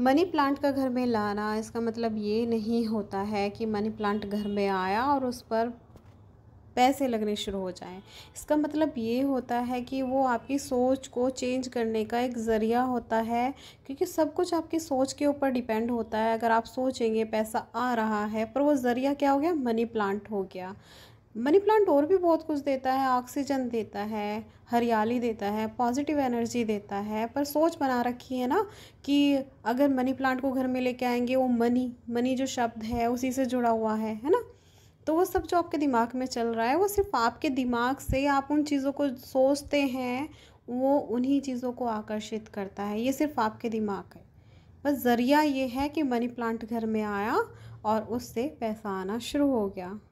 money plant का घर में लाना इसका मतलब ये नहीं होता है कि मनी प्लांट घर में आया और उस पर पैसे लगने शुरू हो जाए इसका मतलब ये होता है कि वो आपकी सोच को चेंज करने का एक ज़रिया होता है क्योंकि सब कुछ आपकी सोच के ऊपर डिपेंड होता है अगर आप सोचेंगे पैसा आ रहा है पर वो ज़रिया क्या हो गया मनी प्लांट हो गया मनी प्लांट और भी बहुत कुछ देता है ऑक्सीजन देता है हरियाली देता है पॉजिटिव एनर्जी देता है पर सोच बना रखी है ना कि अगर मनी प्लांट को घर में लेके आएंगे वो मनी मनी जो शब्द है उसी से जुड़ा हुआ है है ना तो वो सब जो आपके दिमाग में चल रहा है वो सिर्फ आपके दिमाग से आप उन चीज़ों को सोचते हैं वो उन्हीं चीज़ों को आकर्षित करता है ये सिर्फ आपके दिमाग है बस ज़रिया ये है कि मनी प्लांट घर में आया और उससे पैसा आना शुरू हो गया